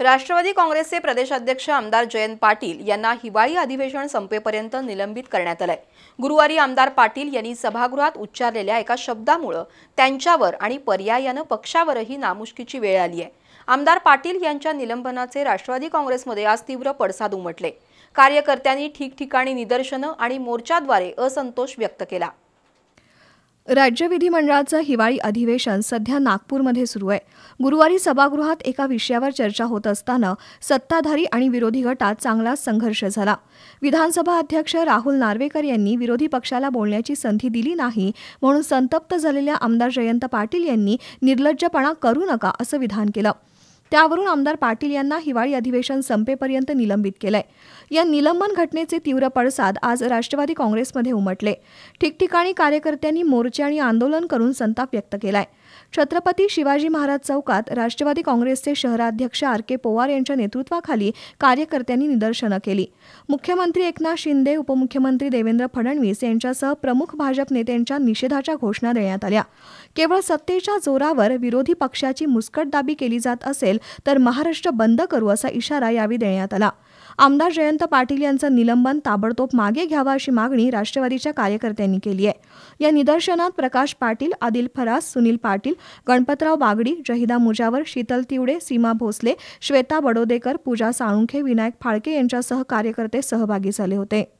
राष्ट्रवादी काँग्रेसचे प्रदेशाध्यक्ष आमदार जयंत पाटील यांना हिवाळी अधिवेशन संपेपर्यंत निलंबित करण्यात आलंय गुरुवारी आमदार पाटील यांनी सभागृहात उच्चारलेल्या एका शब्दामुळं त्यांच्यावर आणि पर्यायानं पक्षावरही नामुष्कीची वेळ आली आहे आमदार पाटील यांच्या निलंबनाचे राष्ट्रवादी काँग्रेसमध्ये आज तीव्र पडसाद उमटले कार्यकर्त्यांनी ठिकठिकाणी निदर्शनं आणि मोर्चाद्वारे असंतोष व्यक्त केला राज्य विधिमंडळाचं हिवाळी अधिवेशन सध्या नागपूरमध्ये सुरू आहे गुरुवारी सभागृहात एका विषयावर चर्चा होत असताना सत्ताधारी आणि विरोधी गटात चांगला संघर्ष झाला विधानसभा अध्यक्ष राहुल नार्वेकर यांनी विरोधी पक्षाला बोलण्याची संधी दिली नाही म्हणून संतप्त झालेल्या आमदार जयंत पाटील यांनी निर्लज्जपणा करू नका असं विधान केलं त्यावरून आमदार पाटील यांना हिवाळी अधिवेशन संपेपर्यंत निलंबित केलंय या निलंबन घटनेचे तीव्र पडसाद आज राष्ट्रवादी काँग्रेसमध्ये उमटले ठिकठिकाणी कार्यकर्त्यांनी मोर्चे आणि आंदोलन करून संताप व्यक्त केलाय छत्रपती शिवाजी महाराज चौकात राष्ट्रवादी काँग्रेसचे शहराध्यक्ष आर के पवार यांच्या नेतृत्वाखाली कार्यकर्त्यांनी निदर्शनं केली मुख्यमंत्री एकनाथ शिंदे उपमुख्यमंत्री देवेंद्र फडणवीस यांच्यासह प्रमुख भाजप नेत्यांच्या निषेधाच्या घोषणा देण्यात आल्या केवळ सत्तेच्या जोरावर विरोधी पक्षाची दाबी केली जात असेल तर महाराष्ट्र बंद करू असा इशारा यावेळी देण्यात आला आमदार जयंत पाटील यांचं निलंबन ताबडतोब मागे घ्यावा अशी मागणी राष्ट्रवादीच्या कार्यकर्त्यांनी केली आहे या निदर्शनात प्रकाश पाटील आदिल फरास सुनील पाटील पाटील गणपतराव बागडी जहिदा मुजावर शीतल तिवडे सीमा भोसले श्वेता बडोदेकर पूजा साळुंखे विनायक फाळके यांच्यासह कार्यकर्ते सहभागी झाले होते